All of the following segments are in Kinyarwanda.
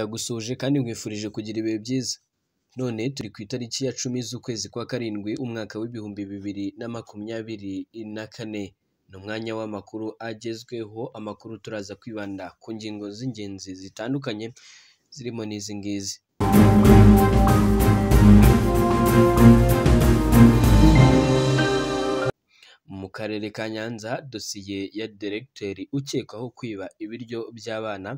ndagusuhuje kandi nkwifurije kugira ibihe byiza none turi ku itariki ya cumi z'ukwezi kwa karindwi umwaka w'ibihumbi bibiri na makumyabiri na kane ni umwanya w'amakuru agezweho amakuru turaza kwibanda ku ngingo z'ingenzi zitandukanye zirimo n'izi ngizi Mu karere ka Nyanza dosiye ya deregiteri ukekwaho kwiba ibiryo by'abana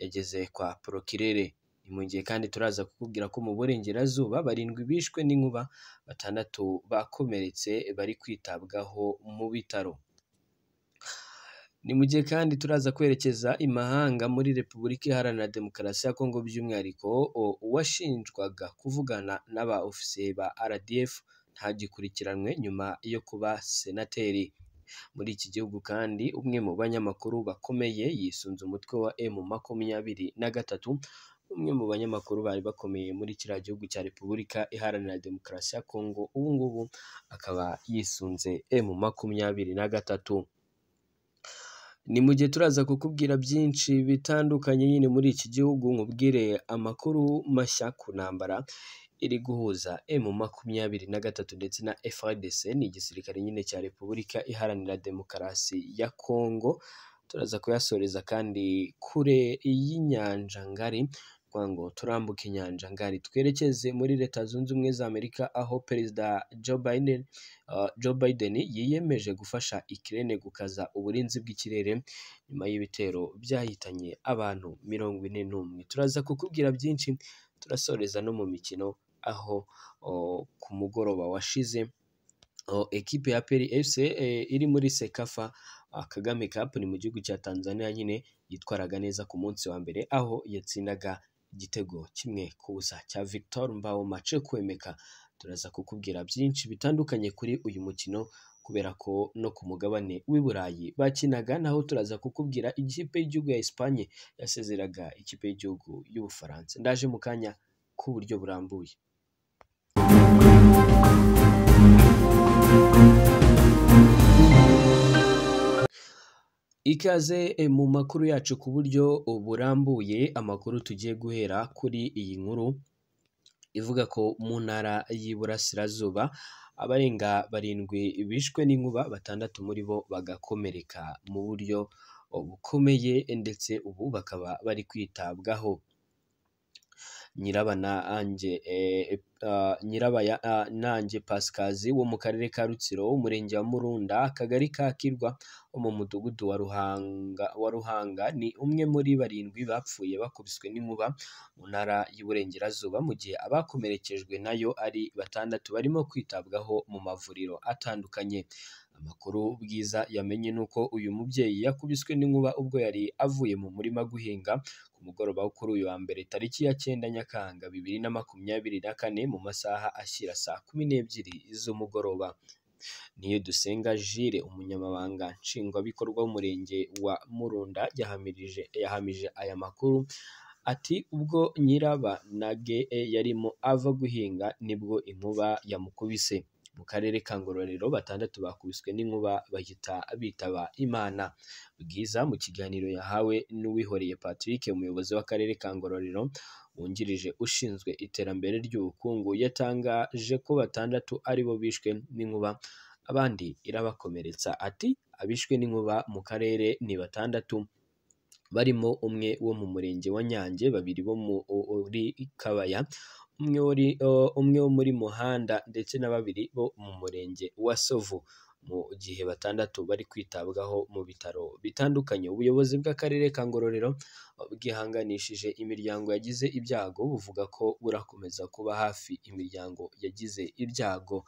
yageze kwa porokirere. Ni mu gihe kandi turaza kukubwira ko mu burengerazuba barindwi bishwe n'inkuba, batandatu bakomeretse bari kwitabwaho mu bitaro. Ni mu gihe kandi turaza kwerekeza i muri Repubulika Iharanira Demokarasi ya Kongo by'umwihariko uwashinjwaga kuvugana n'aba ofisiye ba RDF. ntagikurikiranwe nyuma yo kuba senateri. Muri iki gihugu kandi umwe mu banyamakuru bakomeye yisunze umutwe wa emu makumyabiri na gatatu, umwe mu banyamakuru bari bakomeye muri kiriya gihugu cya Repubulika Iharanira Demokarasi ya Kongo, ubu ngubu akaba yisunze emu makumyabiri na gatatu. Ni mu gihe turaza kukubwira byinshi bitandukanye nyine muri iki gihugu, nkubwire amakuru mashya ku ntambara iri guhuza emu makumyabiri na gatatu ndetse na FARDC ni igisirikare nyine cya Repubulika Iharanira Demokarasi ya Kongo, turaza kuyasoreza kandi kure y'inyanja ngari ngo turambuke inyanja ngari twerekeze muri leta zunze ubumwe za Amerika aho perezida Joe Biden, uh, Joe Biden yiyemeje gufasha Ukraine gukaza uburinzi bw'ikirere nyuma y'ibitero byahitanye abantu mirongo ine n'umwe turaza kukubwira byinshi turasoreza no mu mikino aho ku mugoroba washize ekipe ya peri efuse iri muri sekafa kagame kapu ni mu gihugu cya tanzania nyine yitwaraga neza ku munsi wa mbere aho yatsindaga igitego kimwe ku busa cya victor mbaho mace kwemeka turaza kukubwira byinshi bitandukanye kuri uyu mukino kubera ko no ku mugabane w'i burayi bakinaga naho turaza kukubwira ikipe y'igihugu ya esipanye yasezeraga ikipe y'igihugu y'ubufaransa ndaje mu kanya buryo burambuye Ikaze eh, mu makuru yacu ku buryo burambuye amakuru tugiye guhera kuri iyi nkuru ivuga ko mu ntara y'Iburasirazuba abarenga barindwi bishwe n'inkuba batandatu muri bo bagakomereka mu buryo bukomeye ndetse ubu bakaba bari kwitabwaho Eh, eh, ah, Nyirabayanange ah, Pasikazi wo mu karere ka Rutsiro umurenge wa Murunda akagari ka Kirwa wo mu mudugudu wa Ruhanga ni umwe muri barindwi bapfuye bakubiswe n'inkuba mu ntara y'Iburengerazuba mu gihe abakomerekejwe nayo ari batandatu barimo kwitabwaho mu mavuriro atandukanye. Amakuru Bwiza yamenye ni uko uyu mubyeyi yakubiswe n'inkuba ubwo yari avuye mu murima guhinga, ku mugoroba wo kuri uyu wa mbere tariki ya cyenda Nyakanga bibiri na makumyabiri na kane mu masaha ashyira saa kumi n'ebyiri z'umugoroba. Niyo Dusenga Jules umunyamabanga nshingwabikorwa w'umurenge wa Murunda yahamirije yahamije aya makuru, ati ubwo na Nyirabanage yarimo ava guhinga nibwo inkuba yamukubise. mu karere ka Ngororero batandatu bakubiswe n'inkuba bahita bitaba Imana Bwiza mu kiganiro yahawe n'uwihoreye Patrick umuyobozi w'akarere ka Ngororero wungirije ushinzwe iterambere ry'ubukungu yatangaje ko batandatu aribo bishwe n'inkuba abandi irabakomeretsa ati abishwe n'inkuba mu karere ni batandatu barimo umwe wo mu murenge wa Nyange babiri bo muri Kabaya umwe wo muri muhanda ndetse na babiri bo mu murenge wa Sovu mu gihe batandatu bari kwitabwaho mu bitaro bitandukanye, ubuyobozi bw'akarere ka Ngororero bwihanganishije imiryango yagize ibyago buvuga ko burakomeza kuba hafi imiryango yagize ibyago,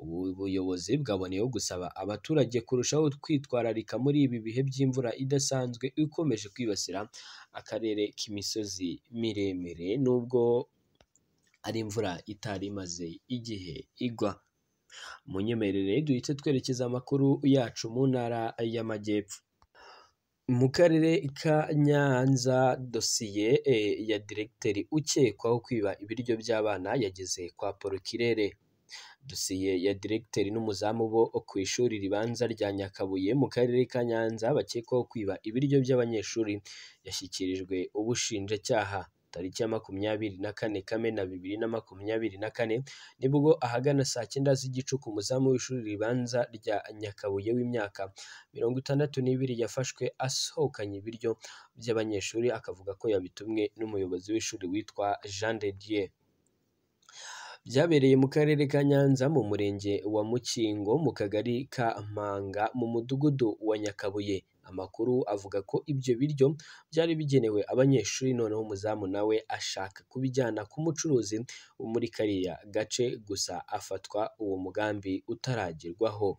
ubu buyobozi bwaboneyeho gusaba abaturage kurushaho kwitwararika muri ibi bihe by'imvura idasanzwe ikomeje kwibasira akarere k'imisozi miremire nubwo. ari imvura itari imaze igihe igwa munyemerere duhite twerekeza amakuru yacu mu ntara y'amajyepfo mu karere ka nyanza dosiye e, ya diregiteri ukekwaho kwiba ibiryo by'abana yageze kwa porokirere dosiye ya diregiteri n'umuzamu bo ku ishuri ribanza rya nyakabuye mu karere ka nyanza bakekwaho kwiba ibiryo by'abanyeshuri yashyikirijwe ubushinjacyaha tariki ya makumyabiri na kane Kamena bibiri na makumyabiri na kane, nibwo ahagana saa cyenda z'igicuku umuzamu w'ishuri ribanza rya Nyakabuye w'imyaka mirongo itandatu n'ibiri yafashwe asohokanye ibiryo by'abanyeshuri akavuga ko yabitumwe n'umuyobozi w'ishuri witwa Jean de Dieu. Byabereye mu karere ka Nyanza mu murenge wa Mukingo mu kagari ka Mpanga mu mudugudu wa Nyakabuye. Amakuru avuga ko ibyo biryo byari bigenewe abanyeshuri noneho umuzamu nawe ashaka kubijyana ku mucuruzi wo muri kariya gace gusa afatwa uwo mugambi utaragerwaho.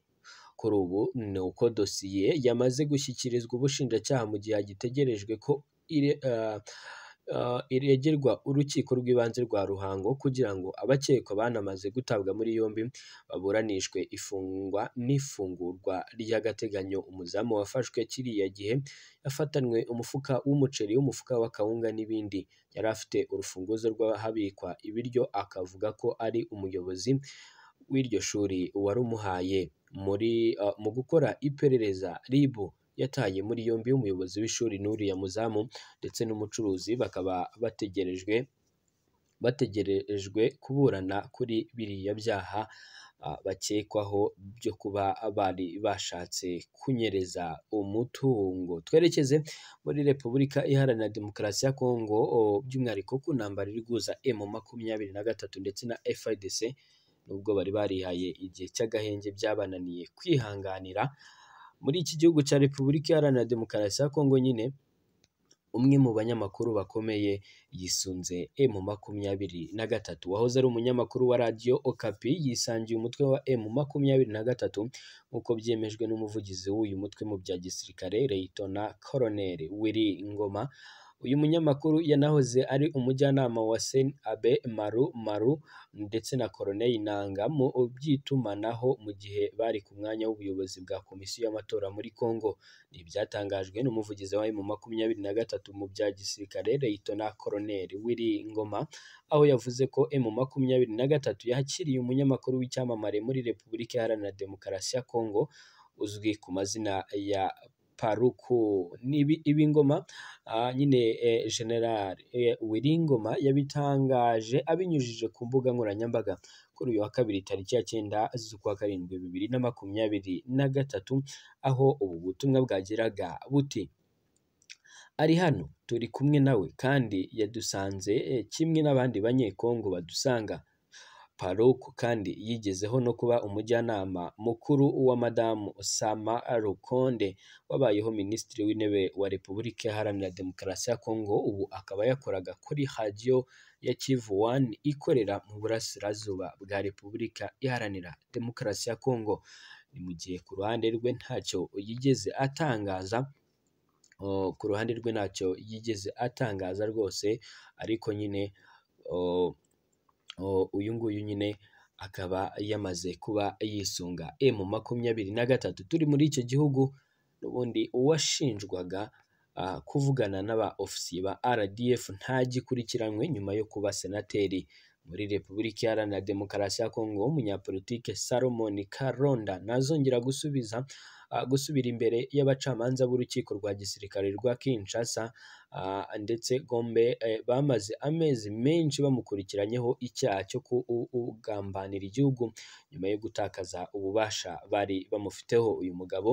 Kuri ubu ni uko dosiye yamaze gushyikirizwa ubushinjacyaha mu gihe hagitegerejwe ko eh, iregerwa urukiko rw'ibanze rwa Ruhango kugira ngo abakekwa banamaze gutabwa muri yombi baburanishwe ifungwa n'ifungurwa ry'agateganyo umuzamu wafashwe kiriya gihe yafatanywe umufuka w'umuceri umufuka wa kawunga n'ibindi yari afite urufunguzo rw'ahabikwa ibiryo akavuga ko ari umuyobozi w'iryo shuri wari umuhaye mu gukora iperereza ribu yataye muri yombi umuyobozi w'ishuri n'uriya muzamu ndetse n'umucuruzi bakaba bategerejwe bategerejwe kuburana kuri biriya byaha bakekwaho byo kuba bari bashatse kunyereza umutungo twerekeze muri repubulika iharanira demokarasi ya Kongo by'umwihariko ku ntambara iri guhuza emu makumyabiri na gatatu ndetse na efuperi nubwo bari barihaye igihe cy'agahenge byabananiye kwihanganira muri iki gihugu cya repubulika iharanira demokarasi ya kongo nyine umwe mu banyamakuru bakomeye yisunze emu makumyabiri na gatatu wahoze ari umunyamakuru wa radiyo okapi yisangiye umutwe wa emu makumyabiri na gatatu nk'uko byemejwe n'umuvugizi w'uyu mutwe mu bya gisirikare reyitona koroneri wiri ngoma uyu munyamakuru yanahoze ari umujyanama wa Sen Abe Maru Maru ndetse na Corneille Nanga mu by'itumanaho mu gihe bari ku mwanya w'ubuyobozi bwa komisiyo y'amatora muri Congo ni ibyatangajwe n'umuvugizi wa mu makumyabiri na gatatu mu bya gisirikare Leyitona Colonel Willy Ngoma aho yavuze ko e mu makumyabiri na gatatu yakiriye umunyamakuru w'icyamamare muri Repubulika Iharanira Demokarasi ya Congo uzwi ku mazina ya paruku ibi ngoma nyine e, general e, wiringoma yabitangaje abinyujije ku mbuga nkoranyambaga kuri uyu wa kabiri tariki ya cyenda z'ukwa karindwi bibiri na makumyabiri na gatatu aho ubu butumwa bwageraga buti ari hano turi kumwe nawe kandi yadusanze e, kimwe n'abandi banyekongo badusanga Farouk kandi yigezeho no kuba umujyanama mukuru wa madamu Sama Lukonde wabayeho minisitiri w'intebe wa Repubulika Iharanira Demokarasi ya Kongo ubu akaba yakoraga kuri radiyo ya Kivu One ikorera mu burasirazuba bwa Repubulika Iharanira Demokarasi ya Kongo ni mu gihe ku ruhande rwe ntacyo yigeze atangaza ku ruhande rwe ntacyo yigeze atangaza rwose ariko nyine uyu nguyu nyine akaba yamaze kuba yisunga emu makumyabiri na gatatu turi muri icyo gihugu n'ubundi uwashinjwaga kuvugana n'aba ofisiye ba RDF ntagikurikiranywe nyuma yo kuba senateri muri Repubulika Iharanira Demokarasi ya Kongo w'umunyapolitike Salomoni Karonda ntazongera gusubiza gusubira imbere y'abacamanza b'urukiko rwa gisirikare rwa Kinshasa ndetse Gombe e, bamaze amezi menshi bamukurikiranyeho icyaha cyo kugambanira igihugu nyuma yo gutakaza ububasha bari bamufiteho uyu mugabo.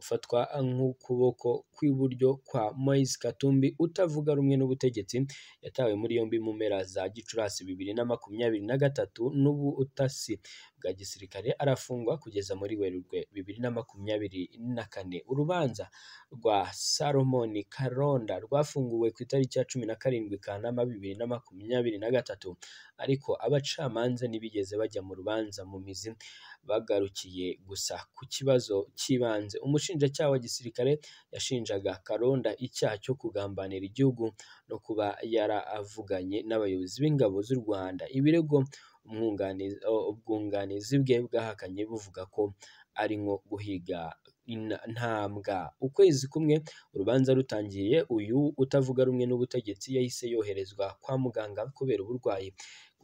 ufatwa nk'ukuboko kw'iburyo kwa Moise Katumbi utavuga rumwe n'ubutegetsi, yatawe muri yombi mu mpera za Gicurasi bibiri na makumyabiri na gatatu n'ubutasi bwa gisirikare arafungwa kugeza muri Werurwe bibiri na makumyabiri na kane. Urubanza rwa Salomoni Karonda rwafunguwe ku itariki ya cumi na karindwi Kanama bibiri na makumyabiri na gatatu, ariko abacamanza ntibigeze bajya mu rubanza mu mizi. bagarukiye gusa ku kibazo cy'ibanze umushinjacyaha wa gisirikare yashinjaga Karonda icyaha cyo kugambanira igihugu no kuba yaravuganye n'abayobozi b'ingabo z'u Rwanda ibirego ubwunganizi bwe bwahakanye buvuga ko ari nko guhiga intambwa ukwezi kumwe urubanza rutangiye uyu utavuga rumwe n'ubutegetsi yahise yoherezwa kwa muganga kubera uburwayi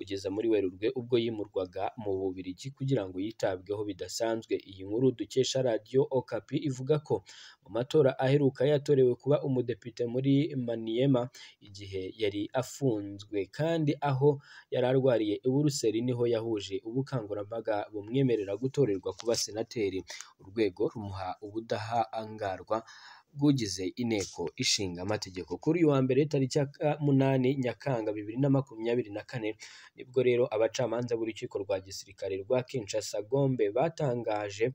kugeza muri Werurwe ubwo yimurwaga mu Bubiligi kugira ngo yitabweho bidasanzwe. Iyi nkuru dukesha Radio Okapi ivuga ko mu matora aheruka yatorewe kuba umudepite muri Maniema igihe yari afunzwe kandi aho yari arwariye Buruseli niho yahuje ubukangurambaga bumwemerera gutorerwa kuba senateri. Urwego rumuha ubudahangarwa bw'ugize inteko ishinga amategeko kuri uyu wa mbere tariki ya munani nyakanga bibiri na makumyabiri na kane nibwo rero abacamanza b'urukiko rwa gisirikare rwa Kinshasa Gombe batangaje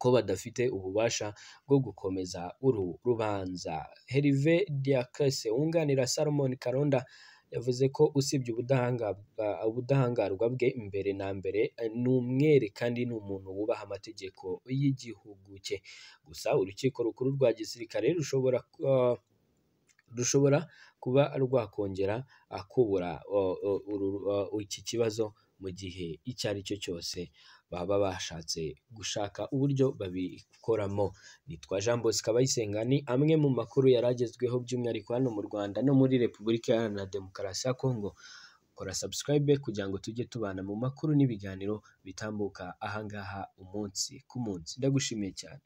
ko badafite ububasha bwo gukomeza uru rubanza Herve Diacrese wunganira Salomon Karonda, yavuze ko usibye ubudahangarwa bwe mbere na mbere ni umwere kandi ni umuntu wubaha amategeko y'igihugu cye, gusa urukiko rukuru rwa gisirikare rushobora rushobora kuba rwakongera akubura uh, uh, uh, iki kibazo mu gihe icyo ari cyo cyose baba bashatse gushaka uburyo babikoramo. Nitwa Jean Bosco Abayisenga ni amwe mu makuru yari agezweho by'umwihariko hano mu Rwanda no muri Repubulika Iharanira Demokarasi ya Kongo. Kora subscribe kugira ngo tujye tubana mu makuru n'ibiganiro bitambuka ahangaha ngaha umunsi ku munsi. Ndagushimiye cyane.